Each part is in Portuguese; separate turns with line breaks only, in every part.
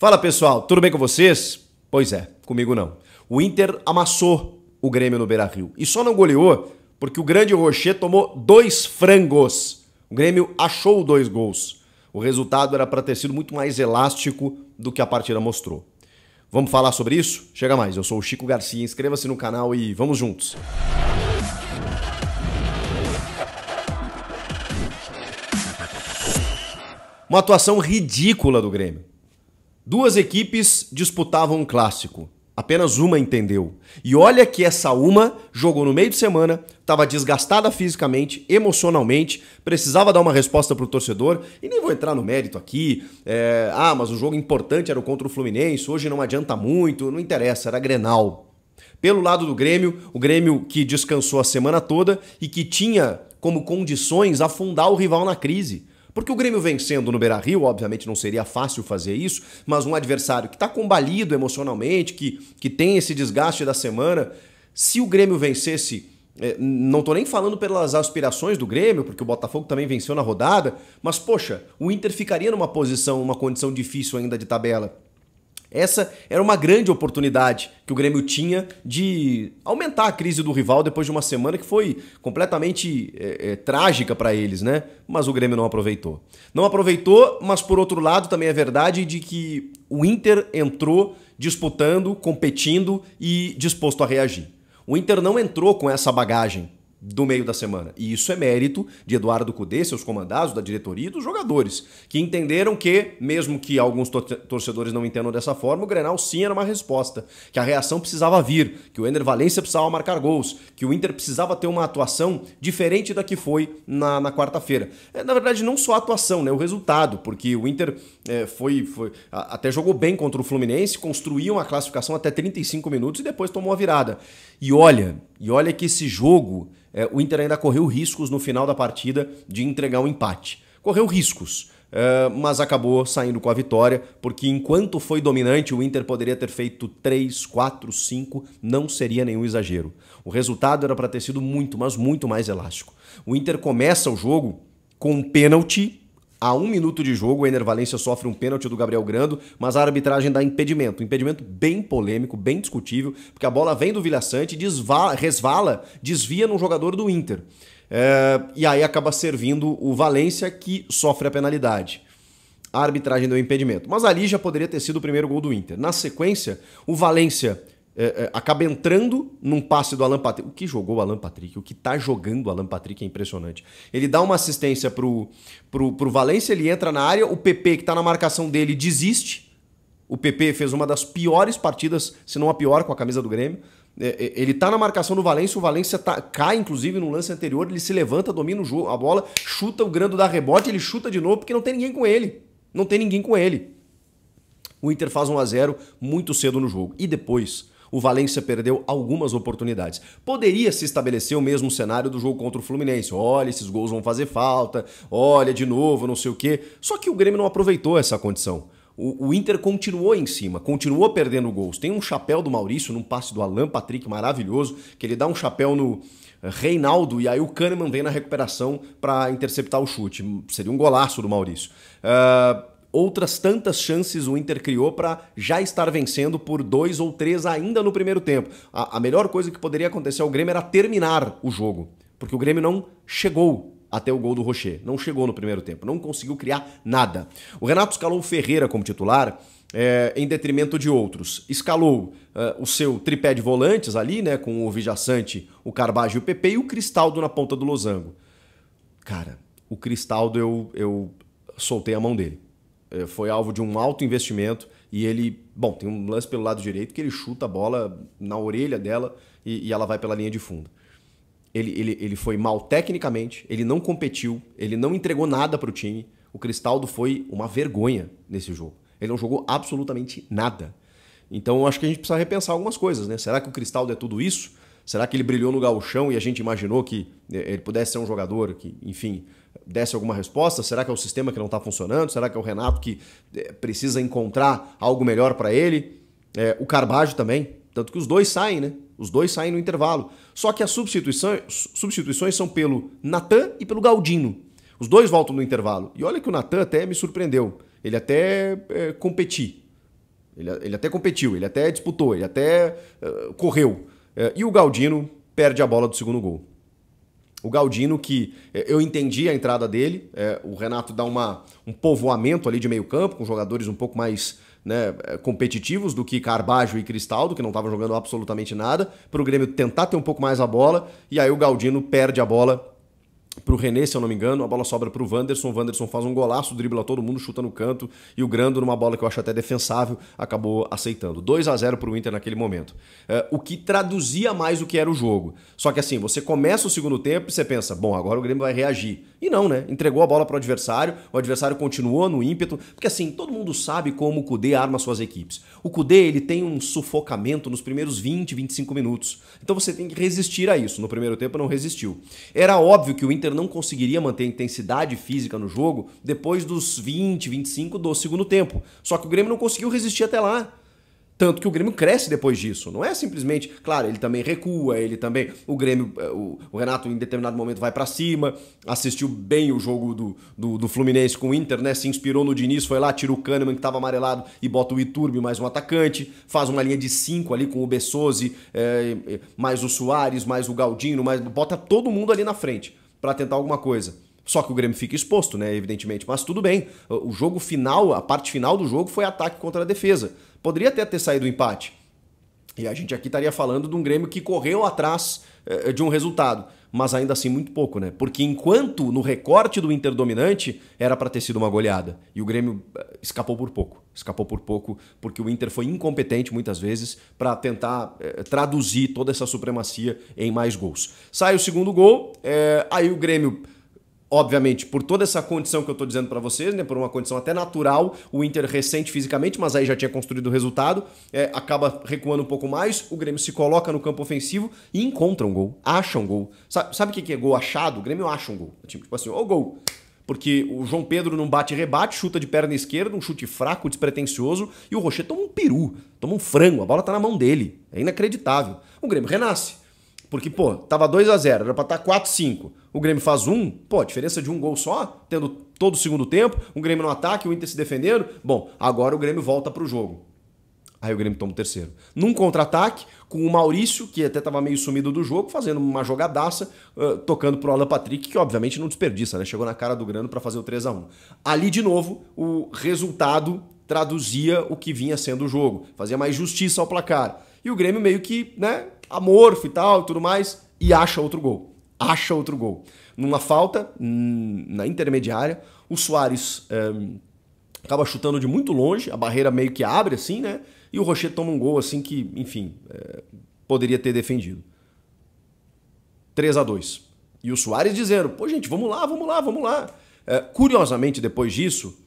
Fala pessoal, tudo bem com vocês? Pois é, comigo não. O Inter amassou o Grêmio no Beira Rio e só não goleou porque o grande Rocher tomou dois frangos. O Grêmio achou dois gols. O resultado era para ter sido muito mais elástico do que a partida mostrou. Vamos falar sobre isso? Chega mais, eu sou o Chico Garcia, inscreva-se no canal e vamos juntos. Uma atuação ridícula do Grêmio. Duas equipes disputavam um clássico. Apenas uma entendeu. E olha que essa uma jogou no meio de semana, estava desgastada fisicamente, emocionalmente, precisava dar uma resposta para o torcedor. E nem vou entrar no mérito aqui. É, ah, mas o jogo importante era o contra o Fluminense, hoje não adianta muito, não interessa, era Grenal. Pelo lado do Grêmio, o Grêmio que descansou a semana toda e que tinha como condições afundar o rival na crise. Porque o Grêmio vencendo no Beira Rio, obviamente não seria fácil fazer isso, mas um adversário que está combalido emocionalmente, que, que tem esse desgaste da semana, se o Grêmio vencesse, é, não estou nem falando pelas aspirações do Grêmio, porque o Botafogo também venceu na rodada, mas poxa, o Inter ficaria numa posição, uma condição difícil ainda de tabela. Essa era uma grande oportunidade que o Grêmio tinha de aumentar a crise do rival depois de uma semana que foi completamente é, é, trágica para eles, né? Mas o Grêmio não aproveitou. Não aproveitou, mas por outro lado também é verdade de que o Inter entrou disputando, competindo e disposto a reagir. O Inter não entrou com essa bagagem do meio da semana. E isso é mérito de Eduardo Cudê, seus comandados, da diretoria e dos jogadores, que entenderam que, mesmo que alguns torcedores não entendam dessa forma, o Grenal sim era uma resposta, que a reação precisava vir, que o Ender Valência precisava marcar gols, que o Inter precisava ter uma atuação diferente da que foi na, na quarta-feira. É, na verdade, não só a atuação, né, o resultado, porque o Inter é, foi, foi a, até jogou bem contra o Fluminense, construiu uma classificação até 35 minutos e depois tomou a virada. E olha, e olha que esse jogo, é, o Inter ainda correu riscos no final da partida de entregar um empate. Correu riscos. É, mas acabou saindo com a vitória, porque enquanto foi dominante, o Inter poderia ter feito 3, 4, 5, não seria nenhum exagero. O resultado era para ter sido muito, mas muito mais elástico. O Inter começa o jogo com um pênalti a um minuto de jogo, o Ener Valência sofre um pênalti do Gabriel Grando, mas a arbitragem dá impedimento. Um impedimento bem polêmico, bem discutível, porque a bola vem do Vilha Sante, resvala, desvia num jogador do Inter. É, e aí acaba servindo o Valência, que sofre a penalidade. A arbitragem deu impedimento. Mas ali já poderia ter sido o primeiro gol do Inter. Na sequência, o Valência é, é, acaba entrando num passe do Alan Patrick. O que jogou o Alan Patrick, o que está jogando o Alan Patrick é impressionante. Ele dá uma assistência pro, pro, pro Valência, ele entra na área, o PP que está na marcação dele desiste. O PP fez uma das piores partidas, se não a pior, com a camisa do Grêmio. É, é, ele está na marcação do Valência, o Valência tá, cai, inclusive, no lance anterior, ele se levanta, domina jogo, a bola, chuta o grando da rebote, ele chuta de novo, porque não tem ninguém com ele. Não tem ninguém com ele. O Inter faz 1 a 0 muito cedo no jogo. E depois, o Valência perdeu algumas oportunidades. Poderia se estabelecer o mesmo cenário do jogo contra o Fluminense. Olha, esses gols vão fazer falta, olha de novo, não sei o quê. Só que o Grêmio não aproveitou essa condição. O, o Inter continuou em cima, continuou perdendo gols. Tem um chapéu do Maurício num passe do Alan Patrick maravilhoso, que ele dá um chapéu no, eh, Reinaldo, e aí o Kahneman vem na recuperação para interceptar o chute. Seria um golaço do Maurício. Uh, outras tantas chances o Inter criou para já estar vencendo por dois ou três ainda no primeiro tempo. A, a, melhor coisa que poderia acontecer ao Grêmio era terminar o jogo, porque o Grêmio não chegou até o gol do Rocher, não chegou no primeiro tempo, não conseguiu criar nada. O Renato escalou Ferreira como titular. É, em detrimento de outros. Escalou é, o seu tripé de volantes ali, né? Com o Vijaçante, o Carbage e o Pepe e o Cristaldo na ponta do losango. Cara, o Cristaldo eu, eu soltei a mão dele é, foi alvo de um alto investimento e ele, bom, tem um lance pelo lado direito que ele chuta a bola na orelha dela e, e ela vai pela linha de fundo. Ele, ele, ele foi mal tecnicamente, ele não competiu, ele não entregou nada para o time. O Cristaldo foi uma vergonha nesse jogo. Ele não jogou absolutamente nada. Então eu acho que a gente precisa repensar algumas coisas, né? Será que o Cristaldo é tudo isso? Será que ele brilhou no galchão e a gente imaginou que é, ele pudesse ser um jogador que, enfim, desse alguma resposta? Será que é o sistema que não está funcionando? Será que é o Renato que eh, precisa encontrar algo melhor para ele? É, o Carbajo também. Tanto que os dois saem, né? Os dois saem no intervalo. Só que as substituições, substituições são pelo Natan e pelo Galdino. Os dois voltam no intervalo. E olha que o Natan até me surpreendeu. Ele até é, eh, competiu. Ele, ele, até competiu, ele até disputou, ele até uh, correu. Uh, e o Galdino perde a bola do segundo gol. O Galdino, que eh, eu entendi a entrada dele, é, o Renato dá uma, um povoamento ali de meio campo, com jogadores um pouco mais né, eh, competitivos do que Carbajo e Cristaldo, que não estavam jogando absolutamente nada, para o Grêmio tentar ter um pouco mais a bola, e aí o Galdino perde a bola para o René, se eu não me engano, a bola sobra para o Wanderson, o Wanderson faz um golaço, dribla todo mundo, chuta no canto, e o Grando, numa bola que eu acho até defensável, acabou aceitando. 2 a 0 para o Inter naquele momento. É, o que traduzia mais o que era o jogo. Só que assim, você começa o segundo tempo e você pensa, bom, agora o Grêmio vai reagir. E não, né? Entregou a bola para o adversário, o adversário continuou no ímpeto, porque assim, todo mundo sabe como o Cudê arma suas equipes. O Cudê, ele tem um sufocamento nos primeiros 20, 25 minutos. Então você tem que resistir a isso. No primeiro tempo não resistiu. Era óbvio que o Inter Inter não conseguiria manter a intensidade física no jogo depois dos 20, 25 do segundo tempo. Só que o Grêmio não conseguiu resistir até lá. Tanto que o Grêmio cresce depois disso. Não é simplesmente. Claro, ele também recua, ele também. O Grêmio. Eh, o, Renato, em determinado momento, vai para cima. Assistiu bem o jogo do, do, do, Fluminense com o Inter, né? Se inspirou no Diniz, foi lá, tira o Kahneman que tava amarelado e bota o Iturbe mais um atacante. Faz uma linha de cinco ali com o Bessosi, é, eh, mais o Soares, mais o Galdino, mais, bota todo mundo ali na frente para tentar alguma coisa. Só que o Grêmio fica exposto, né? Evidentemente. Mas tudo bem. O jogo final, a parte final do jogo foi ataque contra a defesa. Poderia até ter saído o empate. E a gente aqui estaria falando de um Grêmio que correu atrás eh, eh, de um resultado, mas ainda assim muito pouco, né? Porque enquanto no recorte do Inter dominante era para ter sido uma goleada e o Grêmio eh, escapou por pouco, escapou por pouco porque o Inter foi incompetente muitas vezes para tentar traduzir toda essa supremacia em mais gols. Sai o segundo gol, aí o Grêmio obviamente, por toda essa condição que eu estou dizendo para vocês, né, por uma condição até natural, o Inter recente fisicamente, mas aí já tinha construído o resultado, é, acaba recuando um pouco mais, o Grêmio se coloca no campo ofensivo e encontra um gol, acha um gol. Sabe, sabe o que é gol achado? O Grêmio acha um gol. Tipo, tipo assim, ô oh, gol! Porque o João Pedro não bate rebate, chuta de perna esquerda, um chute fraco, despretensioso, e o Rocher toma um peru, toma um frango, a bola tá na mão dele. É inacreditável. O Grêmio renasce. Porque, pô, tava 2 a 0 era pra estar tá 4 5 O Grêmio faz um, pô, diferença de um gol só, tendo todo o segundo tempo, o Grêmio no ataque, o Inter se defendendo. Bom, agora o Grêmio volta pro jogo. Aí o Grêmio toma o terceiro. Num contra-ataque, com o Maurício, que até tava meio sumido do jogo, fazendo uma jogadaça, uh, tocando pro Alan Patrick, que obviamente não desperdiça, né? Chegou na cara do Grêmio para fazer o 3 a 1 Ali, de novo, o resultado traduzia o que vinha sendo o jogo, fazia mais justiça ao placar. E o Grêmio meio que, né, amorfo e tal, tudo mais, e acha outro gol. Acha outro gol. Numa falta, hum, na intermediária, o Soares é, acaba chutando de muito longe, a barreira meio que abre assim, né? E o Rocher toma um gol assim que, enfim, é, poderia ter defendido. 3 a 2 E o Soares dizendo, pô gente, vamos lá, vamos lá, vamos lá. É, curiosamente, depois disso,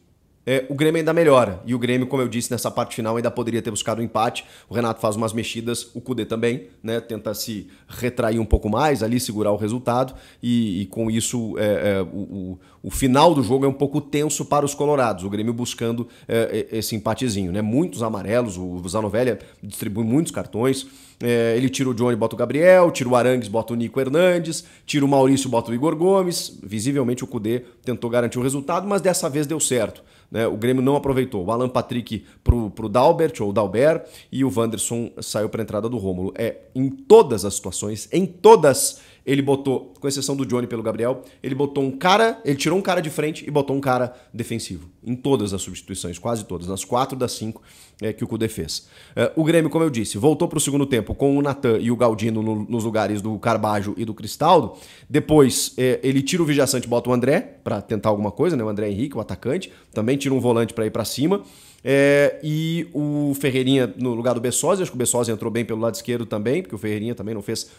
é, o Grêmio ainda melhora. E o Grêmio, como eu disse, nessa parte final ainda poderia ter buscado um empate. O Renato faz umas mexidas, o Kudê também, né? Tenta se retrair um pouco mais ali, segurar o resultado. E, e com isso, é, é, o, o, o, final do jogo é um pouco tenso para os colorados. O Grêmio buscando é, é, esse empatezinho, né? Muitos amarelos, o Zanovelli distribui muitos cartões. É, ele tira o Johnny, bota o Gabriel, tira o Arangues, bota o Nico Hernandes, tira o Maurício, bota o Igor Gomes. Visivelmente o Cudê tentou garantir o resultado, mas dessa vez deu certo. Né? O Grêmio não aproveitou. O Alan Patrick pro, pro Dalbert ou Dalbert e o Wanderson saiu para entrada do Rômulo. É, em todas as situações, em todas ele botou, com exceção do Johnny pelo Gabriel, ele botou um cara, ele tirou um cara de frente e botou um cara defensivo. Em todas as substituições, quase todas, nas quatro das cinco é, que o Cudê fez. É, o Grêmio, como eu disse, voltou para o segundo tempo com o Natan e o Galdino no, nos lugares do Carbajo e do Cristaldo. Depois é, ele tira o Vijaçante e bota o André para tentar alguma coisa, né? O André Henrique, o atacante, também tira um volante para ir para cima. É, e o Ferreirinha no lugar do Bessosi, acho que o Bessosi entrou bem pelo lado esquerdo também, porque o Ferreirinha também não fez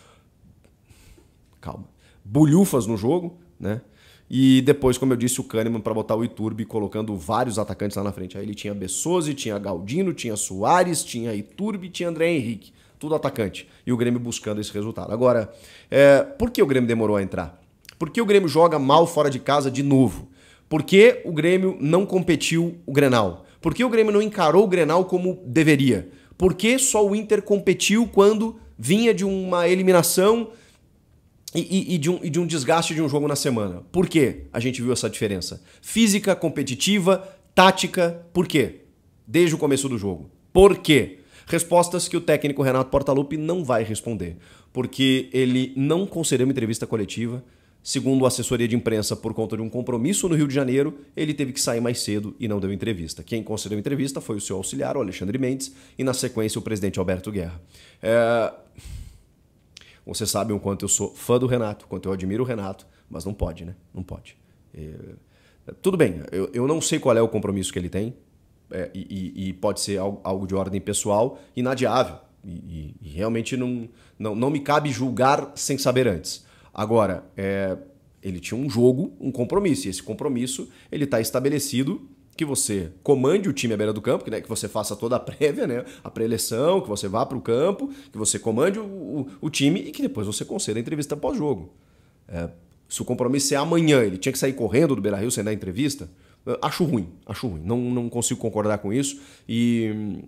calma. Bolhufas no jogo, né? E depois, como eu disse, o Kahneman para botar o Iturbe colocando vários atacantes lá na frente. Aí ele tinha Bessosi, tinha Galdino, tinha Soares, tinha Iturbe, tinha André Henrique. Tudo atacante. E o Grêmio buscando esse resultado. Agora, é, por que o Grêmio demorou a entrar? Por que o Grêmio joga mal fora de casa de novo? Por que o Grêmio não competiu o Grenal? Por que o Grêmio não encarou o Grenal como deveria? Por que só o Inter competiu quando vinha de uma eliminação e, e, de um, e de um desgaste de um jogo na semana. Por que A gente viu essa diferença. Física, competitiva, tática, por quê? Desde o começo do jogo. Por quê? Respostas que o técnico Renato Portaluppi não vai responder, porque ele não concedeu uma entrevista coletiva. Segundo a assessoria de imprensa, por conta de um compromisso no Rio de Janeiro, ele teve que sair mais cedo e não deu entrevista. Quem concedeu entrevista foi o seu auxiliar, o Alexandre Mendes, e na sequência o presidente Alberto Guerra. É... Vocês sabem o quanto eu sou fã do Renato, o quanto eu admiro o Renato, mas não pode, né? Não pode. É, é tudo bem, eu, eu não sei qual é o compromisso que ele tem, é, e, e, pode ser algo, de ordem pessoal, inadiável. E, e, realmente não, não, não me cabe julgar sem saber antes. Agora, é, ele tinha um jogo, um compromisso, e esse compromisso ele está estabelecido que você comande o time à beira do campo, que, né, que você faça toda a prévia, né, a pré-eleição, que você vá para o campo, que você comande o, o, o, time e que depois você conceda a entrevista pós-jogo. É, se o compromisso é amanhã, ele tinha que sair correndo do Beira-Rio sem dar entrevista, acho ruim, acho ruim. Não, não consigo concordar com isso e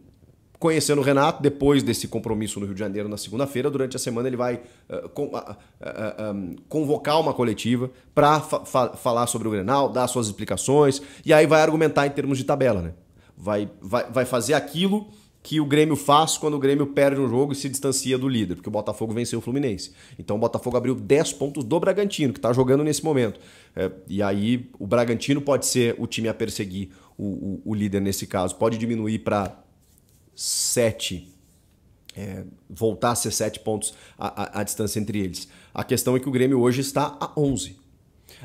conhecendo o Renato, depois desse compromisso no Rio de Janeiro na segunda-feira, durante a semana ele vai uh, com, uh, uh, um, convocar uma coletiva para fa fa falar sobre o Grenal, dar suas explicações e aí vai argumentar em termos de tabela, né? Vai, vai, vai fazer aquilo que o Grêmio faz quando o Grêmio perde um jogo e se distancia do líder, porque o Botafogo venceu o Fluminense. Então o Botafogo abriu 10 pontos do Bragantino, que está jogando nesse momento. É, e aí o Bragantino pode ser o time a perseguir o, o, o líder nesse caso, pode diminuir para sete, é, voltar a ser sete pontos a, a, a distância entre eles. A questão é que o Grêmio hoje está a 11.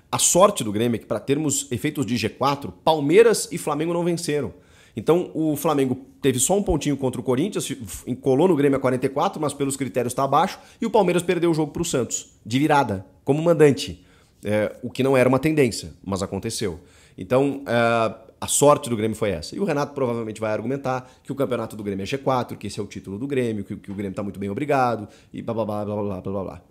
A sorte do Grêmio é que, para termos efeitos de G4, Palmeiras e Flamengo não venceram. Então, o Flamengo teve só um pontinho contra o Corinthians, encolou no Grêmio a 44, mas pelos critérios está abaixo, e o Palmeiras perdeu o jogo para o Santos, de virada, como mandante, é, o que não era uma tendência, mas aconteceu. Então, é, a sorte do Grêmio foi essa. E o Renato provavelmente vai argumentar que o campeonato do Grêmio é G4, que esse é o título do Grêmio, que, que o Grêmio está muito bem obrigado, e blá blá blá blá blá blá blá.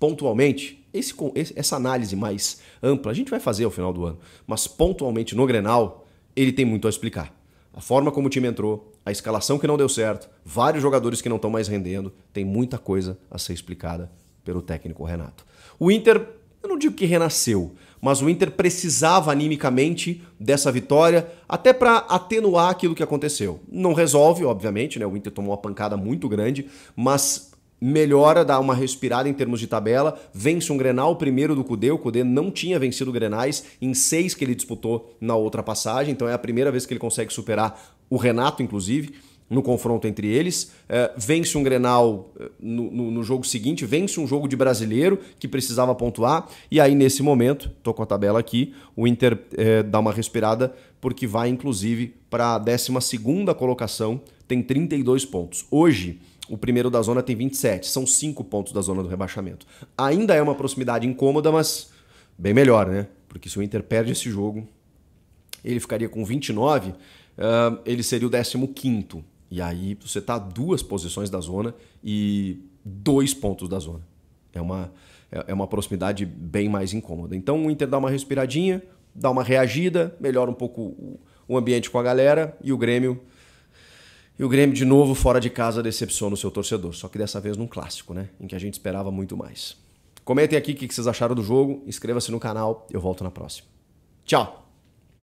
Pontualmente, esse, essa análise mais ampla a gente vai fazer ao final do ano, mas pontualmente no Grenal, ele tem muito a explicar. A forma como o time entrou, a escalação que não deu certo, vários jogadores que não estão mais rendendo, tem muita coisa a ser explicada pelo técnico Renato. O Inter, eu não digo que renasceu, mas o Inter precisava animicamente dessa vitória, até para atenuar aquilo que aconteceu. Não resolve, obviamente, né? O Inter tomou uma pancada muito grande, mas melhora, dá uma respirada em termos de tabela, vence um Grenal, primeiro do Cudê, o Cudê não tinha vencido Grenais em seis que ele disputou na outra passagem, então é a primeira vez que ele consegue superar o Renato, inclusive no confronto entre eles. É, vence um Grenal é, no, no, no, jogo seguinte, vence um jogo de brasileiro que precisava pontuar. E aí, nesse momento, estou com a tabela aqui, o Inter é, dá uma respirada, porque vai, inclusive, para a 12 colocação, tem 32 pontos. Hoje. O primeiro da zona tem 27, são 5 pontos da zona do rebaixamento. Ainda é uma proximidade incômoda, mas bem melhor, né? Porque se o Inter perde esse jogo, ele ficaria com 29, uh, é, ele seria o 15. E aí você está duas posições da zona e dois pontos da zona. É uma, é, é uma proximidade bem mais incômoda. Então o Inter dá uma respiradinha, dá uma reagida, melhora um pouco o ambiente com a galera e o Grêmio. E o Grêmio, de novo, fora de casa, decepciona o seu torcedor. Só que dessa vez num clássico, né? Em que a gente esperava muito mais. Comentem aqui o que vocês acharam do jogo, inscreva-se no canal, eu volto na próxima. Tchau!